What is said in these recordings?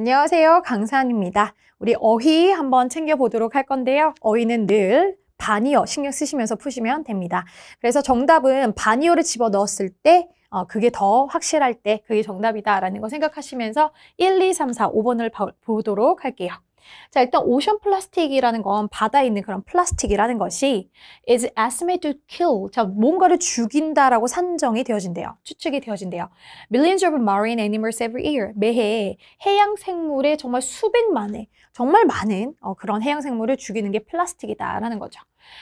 안녕하세요. 강산입니다. 우리 어휘 한번 챙겨보도록 할 건데요. 어휘는 늘 반이어 신경 쓰시면서 푸시면 됩니다. 그래서 정답은 반이어를 집어넣었을 때 어, 그게 더 확실할 때 그게 정답이다라는 거 생각하시면서 1, 2, 3, 4, 5번을 보도록 할게요. 자, 일단 오션 플라스틱이라는 건 바다에 있는 그런 플라스틱이라는 것이 is estimated to kill. 자, 뭔가를 죽인다라고 산정이 되어진대요. 추측이 되어진대요. Millions of marine animals every year. 매해 해양 생물의 정말 수백만의, 정말 많은 어, 그런 해양 생물을 죽이는 게 플라스틱이다라는 거죠.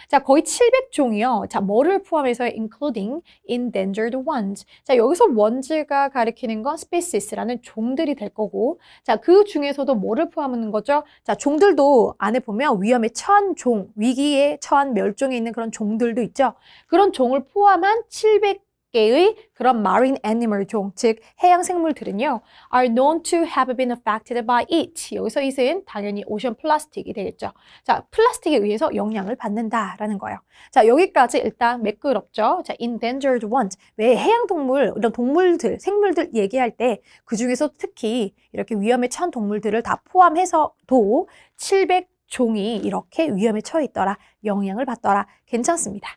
자, 거의 700종이요. 자, 뭐를 포함해서 including endangered ones. 자, 여기서 ones가 가리키는 건 species라는 종들이 될 거고 자, 그 중에서도 뭐를 포함하는 거죠? 자, 종들도 안에 보면 위험에 처한 종, 위기에 처한 멸종에 있는 그런 종들도 있죠. 그런 종을 포함한 700 개의 그런 marine animal 종, 즉 해양 생물들은요, are known to have been affected by it. 여기서 it은 당연히 오션 플라스틱이 되겠죠. 자, 플라스틱에 의해서 영향을 받는다라는 거예요. 자, 여기까지 일단 매끄럽죠. 자, endangered ones. 왜 해양 동물, 이런 동물들, 생물들 얘기할 때 그 중에서 특히 이렇게 위험에 처한 동물들을 다 포함해서도 700 종이 이렇게 위험에 처해 있더라, 영향을 받더라, 괜찮습니다.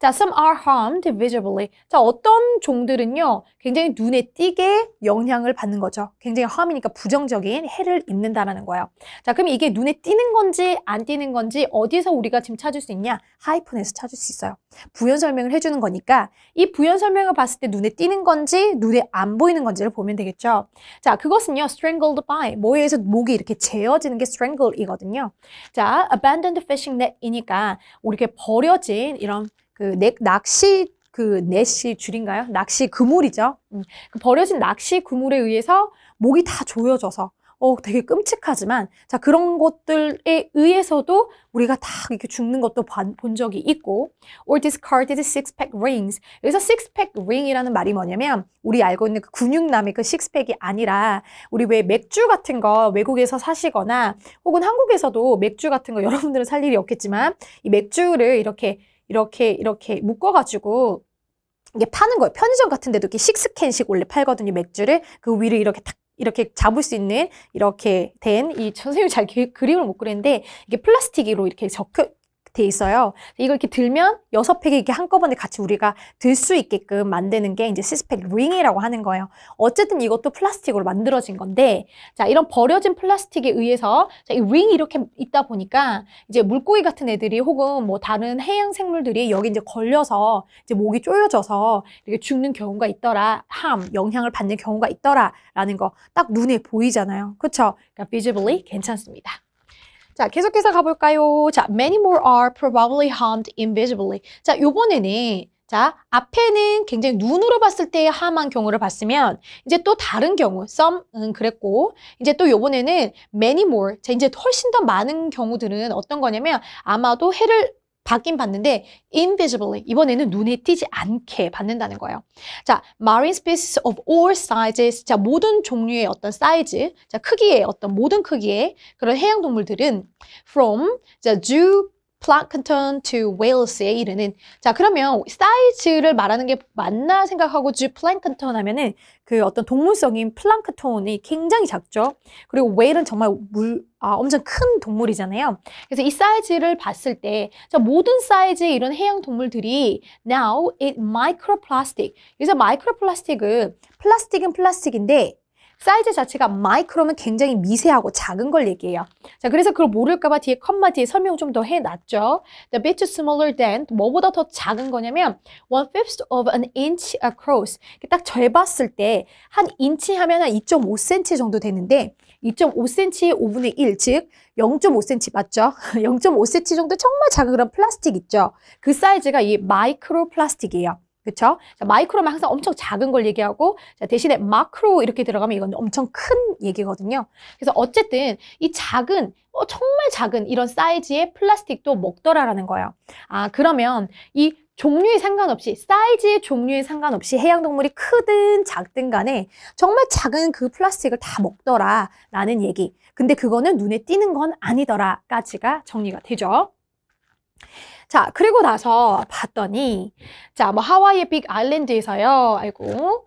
자, some are harmed visibly. 자, 어떤 종들은요, 굉장히 눈에 띄게 영향을 받는 거죠. 굉장히 harm이니까 부정적인 해를 입는다라는 거예요. 자, 그럼 이게 눈에 띄는 건지 안 띄는 건지 어디서 우리가 지금 찾을 수 있냐? 하이픈에서 찾을 수 있어요. 부연 설명을 해주는 거니까 이 부연 설명을 봤을 때 눈에 띄는 건지 눈에 안 보이는 건지를 보면 되겠죠. 자, 그것은요, strangled by. 뭐에 서 목이 이렇게 재어지는 게 strangle 이거든요. 자, abandoned fishing net이니까 이렇게 버려진 이런 그 넥, 낚시 그넷시 줄인가요? 낚시 그물이죠. 음, 그 버려진 낚시 그물에 의해서 목이 다 조여져서 어, 되게 끔찍하지만 자 그런 것들에 의해서도 우리가 다 이렇게 죽는 것도 본 적이 있고 or discarded six-pack rings 여기서 six-pack ring이라는 말이 뭐냐면 우리 알고 있는 그 근육남의 그 식스팩이 아니라 우리 왜 맥주 같은 거 외국에서 사시거나 혹은 한국에서도 맥주 같은 거 여러분들은 살 일이 없겠지만 이 맥주를 이렇게 이렇게 이렇게 묶어가지고 이게 파는 거예요. 편의점 같은 데도 이렇게 식스캔씩 원래 팔거든요. 맥주를 그 위를 이렇게 탁 이렇게 잡을 수 있는 이렇게 된 이 선생님이 잘 그림을 못그렸는데 이게 플라스틱으로 이렇게 적혀 돼 있어요. 이걸 이렇게 들면 여섯 팩이 이렇게 한꺼번에 같이 우리가 들 수 있게끔 만드는 게 이제 시스팩 링이라고 하는 거예요. 어쨌든 이것도 플라스틱으로 만들어진 건데 자 이런 버려진 플라스틱에 의해서 자, 이 링이 렇게 있다 보니까 이제 물고기 같은 애들이 혹은 뭐 다른 해양 생물들이 여기 이제 걸려서 이제 목이 쪼여져서 이렇게 죽는 경우가 있더라 함 영향을 받는 경우가 있더라라는 거 딱 눈에 보이잖아요. 그렇죠? 그러니까 visibly 괜찮습니다. 자, 계속해서 가볼까요? 자, many more are probably harmed invisibly. 자, 요번에는 자, 앞에는 굉장히 눈으로 봤을 때의 함한 경우를 봤으면 이제 또 다른 경우, some은 음, 그랬고 이제 또 요번에는 many more, 자, 이제 훨씬 더 많은 경우들은 어떤 거냐면 아마도 해를 받긴 받는데 invisibly 이번에는 눈에 띄지 않게 받는다는 거예요. 자, marine species of all sizes 자 모든 종류의 어떤 사이즈, 자 크기의 어떤 모든 크기의 그런 해양 동물들은 from 자 zoo 플라크톤 to whale스에 이르는 자 그러면 사이즈를 말하는 게 맞나 생각하고 주 플랭크톤 하면은 그 어떤 동물성인 플랑크톤이 굉장히 작죠 그리고 웨일은 정말 물 아, 엄청 큰 동물이잖아요 그래서 이 사이즈를 봤을 때 자, 모든 사이즈의 이런 해양 동물들이 now it microplastic 그래서 마이크로플라스틱은 플라스틱은 플라스틱인데 사이즈 자체가 마이크로면 굉장히 미세하고 작은 걸 얘기해요. 자, 그래서 그걸 모를까봐 뒤에 컴마 뒤에 설명 좀 더 해놨죠. The bit smaller than 뭐보다 더 작은 거냐면 one fifth of an inch across. 딱 절봤을 때 한 인치 하면 한 2.5cm 정도 되는데 2.5cm의 5분의 1, 즉 0.5cm 맞죠? 0.5cm 정도 정말 작은 그런 플라스틱 있죠? 그 사이즈가 이 마이크로 플라스틱이에요. 그쵸? 자, 마이크로면 항상 엄청 작은 걸 얘기하고 자, 대신에 마크로 이렇게 들어가면 이건 엄청 큰 얘기거든요. 그래서 어쨌든 이 작은 어, 정말 작은 이런 사이즈의 플라스틱도 먹더라라는 거예요. 아 그러면 이 종류에 상관없이 사이즈의 종류에 상관없이 해양동물이 크든 작든 간에 정말 작은 그 플라스틱을 다 먹더라 라는 얘기 근데 그거는 눈에 띄는 건 아니더라 까지가 정리가 되죠 자, 그리고 나서 봤더니 자, 뭐 하와이의 빅 아일랜드에서요. 아이고.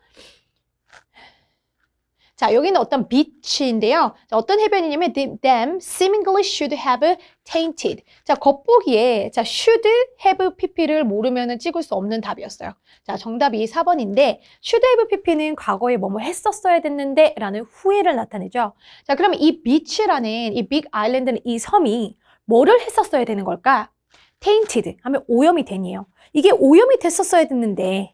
자, 여기는 어떤 비치인데요. 자, 어떤 해변이냐면 them seemingly should have tainted. 자, 겉보기에 자, should have pp를 모르면은 찍을 수 없는 답이었어요. 자, 정답이 4번인데 should have pp는 과거에 뭐 뭐 했었어야 됐는데 라는 후회를 나타내죠. 자, 그럼 이 비치라는 이 빅 아일랜드는 이 섬이 뭐를 했었어야 되는 걸까? tainted 하면 오염이 된이에요. 이게 오염이 됐었어야 됐는데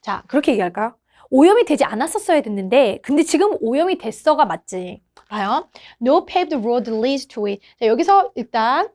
자 그렇게 얘기할까요? 오염이 되지 않았었어야 됐는데 근데 지금 오염이 됐어가 맞지 봐요. No paved road leads to it. 자, 여기서 일단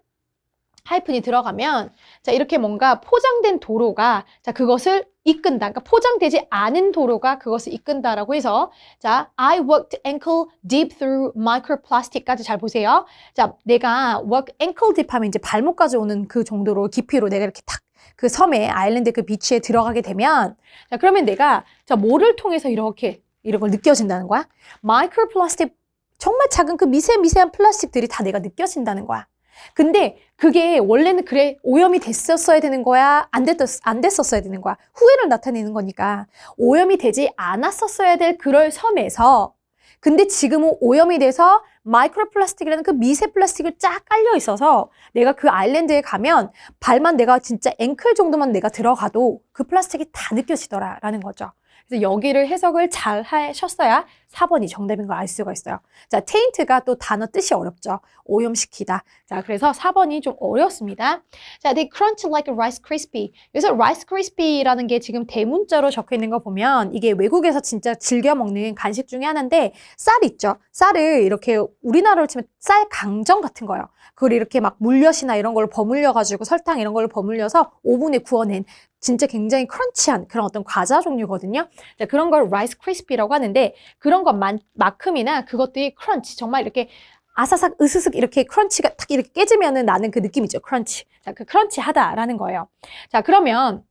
하이픈이 들어가면 자 이렇게 뭔가 포장된 도로가 자 그것을 이끈다. 그러니까 포장되지 않은 도로가 그것을 이끈다라고 해서 자, I walked ankle deep through microplastic까지 잘 보세요. 자, 내가 walk ankle deep 하면 이제 발목까지 오는 그 정도로 깊이로 내가 이렇게 탁 그 섬에 아일랜드 그 비치에 들어가게 되면 자, 그러면 내가 자, 뭐를 통해서 이렇게 이런 걸 느껴진다는 거야? 마이크로플라스틱 정말 작은 그 미세 미세한 플라스틱들이 다 내가 느껴진다는 거야. 근데 그게 원래는 그래 오염이 됐었어야 되는 거야 안, 됐, 었안 됐었어야 되는 거야 후회를 나타내는 거니까 오염이 되지 않았었어야 될 그럴 섬에서 근데 지금은 오염이 돼서 마이크로 플라스틱이라는 그 미세 플라스틱을 쫙 깔려 있어서 내가 그 아일랜드에 가면 발만 내가 진짜 앵클 정도만 내가 들어가도 그 플라스틱이 다 느껴지더라라는 거죠. 그래서 여기를 해석을 잘 하셨어야 4번이 정답인 걸 알 수가 있어요. 자, 테인트가또 단어 뜻이 어렵죠. 오염시키다. 자, 그래서 4번이 좀 어렵습니다. 자, they crunch like a rice crispy. 여기서 rice crispy라는 게 지금 대문자로 적혀 있는 거 보면 이게 외국에서 진짜 즐겨 먹는 간식 중에 하나인데 쌀 있죠. 쌀을 이렇게 우리나라로 치면 쌀 강정 같은 거예요. 그걸 이렇게 막 물엿이나 이런 걸 버물려 가지고 설탕 이런 걸 버물려서 오븐에 구워낸 진짜 굉장히 크런치한 그런 어떤 과자 종류거든요. 자, 그런 걸 라이스 크리스피라고 하는데 그런 것만큼이나 그것들이 크런치 정말 이렇게 아사삭 으스스 이렇게 크런치가 딱 이렇게 깨지면은 나는 그 느낌이죠. 크런치. 자, 그 크런치하다라는 거예요. 자, 그러면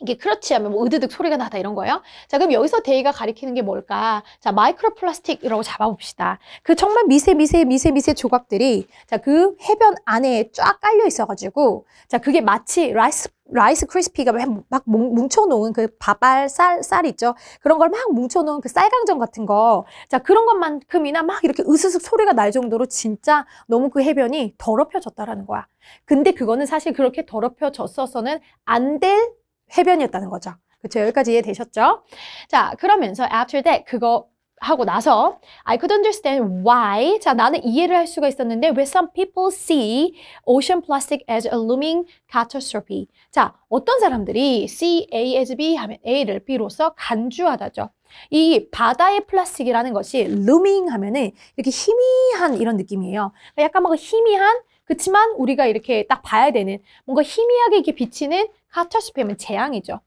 이게 크런치 하면 뭐 으드득 소리가 나다 이런 거예요. 자, 그럼 여기서 데이가 가리키는 게 뭘까? 자, 마이크로 플라스틱이라고 잡아봅시다. 그 정말 미세, 미세, 미세, 미세 조각들이 자, 그 해변 안에 쫙 깔려 있어가지고 자, 그게 마치 라이스 라이스 크리스피가 막 뭉쳐놓은 그 밥알 쌀, 쌀 있죠. 그런 걸 막 뭉쳐놓은 그 쌀강정 같은 거. 자, 그런 것만큼이나 막 이렇게 으스스 소리가 날 정도로 진짜 너무 그 해변이 더럽혀졌다라는 거야. 근데 그거는 사실 그렇게 더럽혀졌어서는 안 될 해변이었다는 거죠. 그쵸 여기까지 이해되셨죠? 자, 그러면서 after that 그거 하고 나서 I could understand why 자 나는 이해를 할 수가 있었는데 왜 some people see ocean plastic as a looming catastrophe 자 어떤 사람들이 see A as B 하면 A를 B로서 간주하다죠 이 바다의 플라스틱이라는 것이 looming 하면은 이렇게 희미한 이런 느낌이에요 약간 뭔가 희미한 그렇지만 우리가 이렇게 딱 봐야 되는 뭔가 희미하게 이렇게 비치는 카타스하면 재앙이죠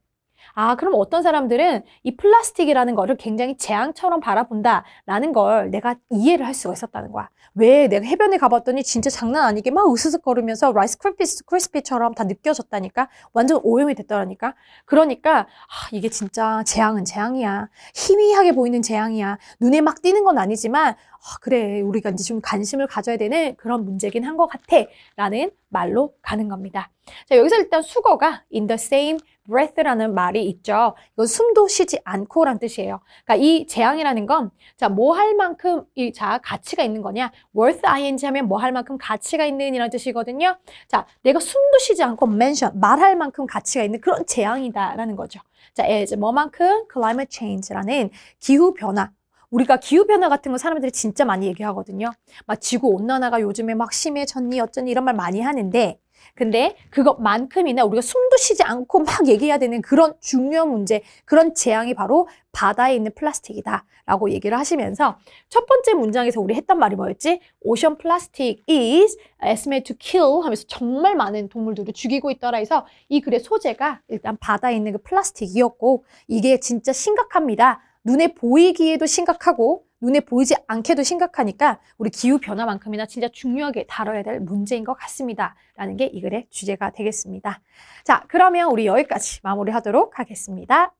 아, 그럼 어떤 사람들은 이 플라스틱이라는 거를 굉장히 재앙처럼 바라본다라는 걸 내가 이해를 할 수가 있었다는 거야. 왜 내가 해변에 가봤더니 진짜 장난 아니게 막 으스스 거리면서 라이스 크리스피, 크리스피처럼 다 느껴졌다니까? 완전 오염이 됐더라니까? 그러니까, 아, 이게 진짜 재앙은 재앙이야. 희미하게 보이는 재앙이야. 눈에 막 띄는 건 아니지만, 어, 그래 우리가 이제 좀 관심을 가져야 되는 그런 문제긴 한 것 같아 라는 말로 가는 겁니다. 자 여기서 일단 수거가 in the same breath라는 말이 있죠. 이건 숨도 쉬지 않고 란 뜻이에요. 그러니까 이 재앙이라는 건 자, 뭐 할 만큼 이 자, 가치가 있는 거냐? worth ing 하면 뭐 할 만큼 가치가 있는 이라 뜻이거든요. 자, 내가 숨도 쉬지 않고 mention 말할 만큼 가치가 있는 그런 재앙이다라는 거죠. 자, 이제 뭐만큼 climate change라는 기후 변화 우리가 기후변화 같은 거 사람들이 진짜 많이 얘기하거든요. 막 지구온난화가 요즘에 막 심해졌니 어쩌니 이런 말 많이 하는데 근데 그것만큼이나 우리가 숨도 쉬지 않고 막 얘기해야 되는 그런 중요한 문제, 그런 재앙이 바로 바다에 있는 플라스틱이다 라고 얘기를 하시면서 첫 번째 문장에서 우리 했던 말이 뭐였지? 오션 플라스틱 is estimated to kill 하면서 정말 많은 동물들을 죽이고 있더라 해서 이 글의 소재가 일단 바다에 있는 그 플라스틱이었고 이게 진짜 심각합니다 눈에 보이기에도 심각하고 눈에 보이지 않게도 심각하니까 우리 기후변화만큼이나 진짜 중요하게 다뤄야 될 문제인 것 같습니다. 라는 게 이 글의 주제가 되겠습니다. 자, 그러면 우리 여기까지 마무리하도록 하겠습니다.